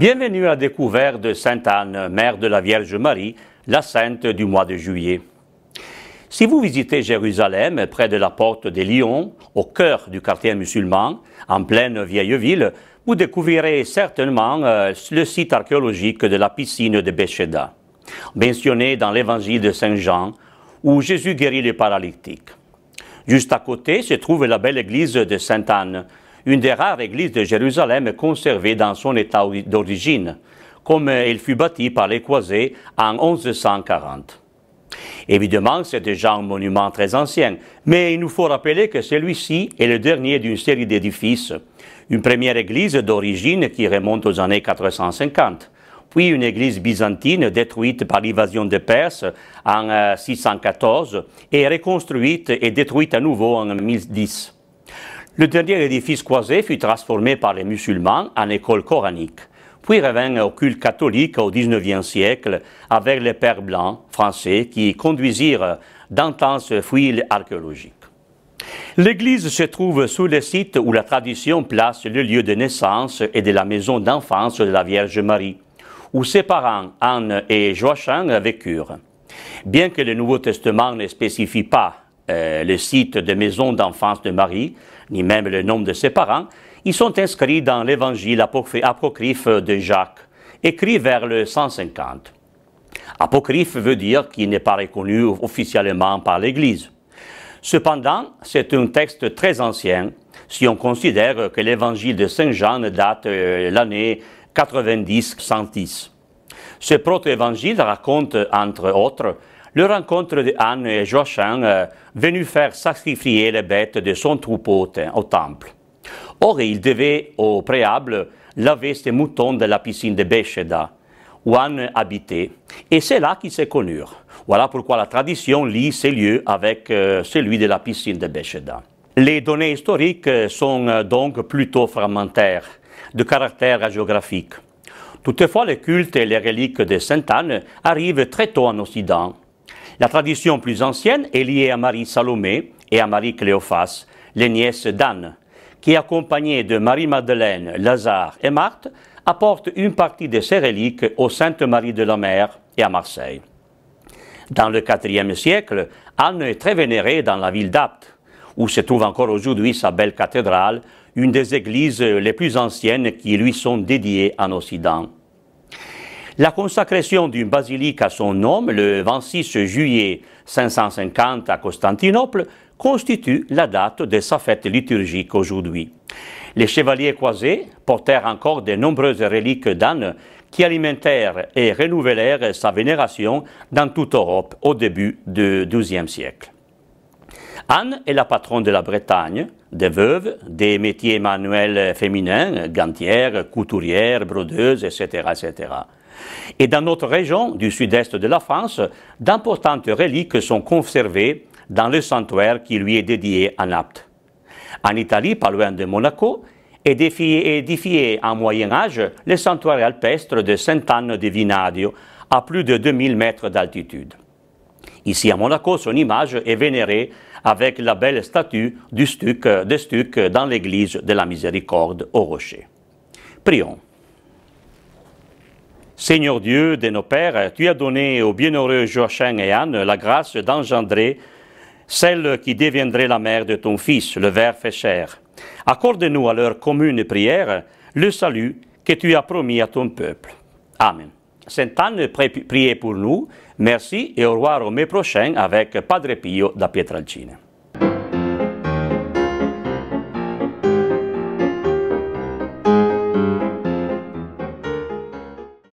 Bienvenue à découvert de Sainte Anne, mère de la Vierge Marie, la sainte du mois de juillet. Si vous visitez Jérusalem, près de la porte des Lions, au cœur du quartier musulman, en pleine vieille ville, vous découvrirez certainement euh, le site archéologique de la piscine de Béchéda, mentionné dans l'évangile de Saint Jean, où Jésus guérit les paralytiques. Juste à côté se trouve la belle église de Sainte Anne, une des rares églises de Jérusalem conservée dans son état d'origine, comme elle euh, fut bâtie par les croisés en 1140. Évidemment, c'est déjà un monument très ancien, mais il nous faut rappeler que celui-ci est le dernier d'une série d'édifices. Une première église d'origine qui remonte aux années 450, puis une église byzantine détruite par l'invasion des Perse en 614 euh, et reconstruite et détruite à nouveau en 1010. Le dernier édifice croisé fut transformé par les musulmans en école coranique, puis revint au culte catholique au XIXe siècle avec les pères blancs français qui conduisirent d'intenses fouilles archéologiques. L'église se trouve sous le site où la tradition place le lieu de naissance et de la maison d'enfance de la Vierge Marie, où ses parents, Anne et Joachim, vécurent. Bien que le Nouveau Testament ne spécifie pas euh, le site de maison d'enfance de Marie, ni même le nom de ses parents, ils sont inscrits dans l'évangile apocryphe de Jacques, écrit vers le 150. Apocryphe veut dire qu'il n'est pas reconnu officiellement par l'Église. Cependant, c'est un texte très ancien si on considère que l'évangile de Saint Jean date de euh, l'année 90-110. Ce proto-évangile raconte, entre autres, le rencontre de Anne et Joachim, euh, venu faire sacrifier les bêtes de son troupeau au temple. Or, il devait, au préalable, laver ses moutons de la piscine de Becheda, où Anne habitait, et c'est là qu'ils se connurent. Voilà pourquoi la tradition lie ces lieux avec euh, celui de la piscine de Becheda. Les données historiques euh, sont donc plutôt fragmentaires, de caractère géographique. Toutefois, les cultes et les reliques de Sainte-Anne arrivent très tôt en Occident, la tradition plus ancienne est liée à Marie Salomé et à Marie Cléophas, les nièces d'Anne, qui, accompagnées de Marie-Madeleine, Lazare et Marthe, apportent une partie de ses reliques aux Sainte Marie de la Mer et à Marseille. Dans le IVe siècle, Anne est très vénérée dans la ville d'Apt, où se trouve encore aujourd'hui sa belle cathédrale, une des églises les plus anciennes qui lui sont dédiées en Occident. La consacration d'une basilique à son nom, le 26 juillet 550 à Constantinople, constitue la date de sa fête liturgique aujourd'hui. Les chevaliers croisés portèrent encore de nombreuses reliques d'Anne qui alimentèrent et renouvelèrent sa vénération dans toute Europe au début du XIIe siècle. Anne est la patronne de la Bretagne, des veuves, des métiers manuels féminins, gantières, couturières, brodeuses, etc., etc. Et dans notre région du sud-est de la France, d'importantes reliques sont conservées dans le sanctuaire qui lui est dédié à Naples. En Italie, pas loin de Monaco, est édifié en Moyen Âge le sanctuaire alpestre de Sainte-Anne de Vinadio, à plus de 2000 mètres d'altitude. Ici à Monaco, son image est vénérée avec la belle statue du stuc, de Stuc dans l'église de la Miséricorde au rocher. Prions. Seigneur Dieu de nos pères, tu as donné aux bienheureux Joachim et Anne la grâce d'engendrer celle qui deviendrait la mère de ton Fils, le verre fait chair. Accorde-nous à leur commune prière le salut que tu as promis à ton peuple. Amen. Sainte Anne, priez pour nous. Merci et au revoir au mai prochain avec Padre Pio da Pietralcina.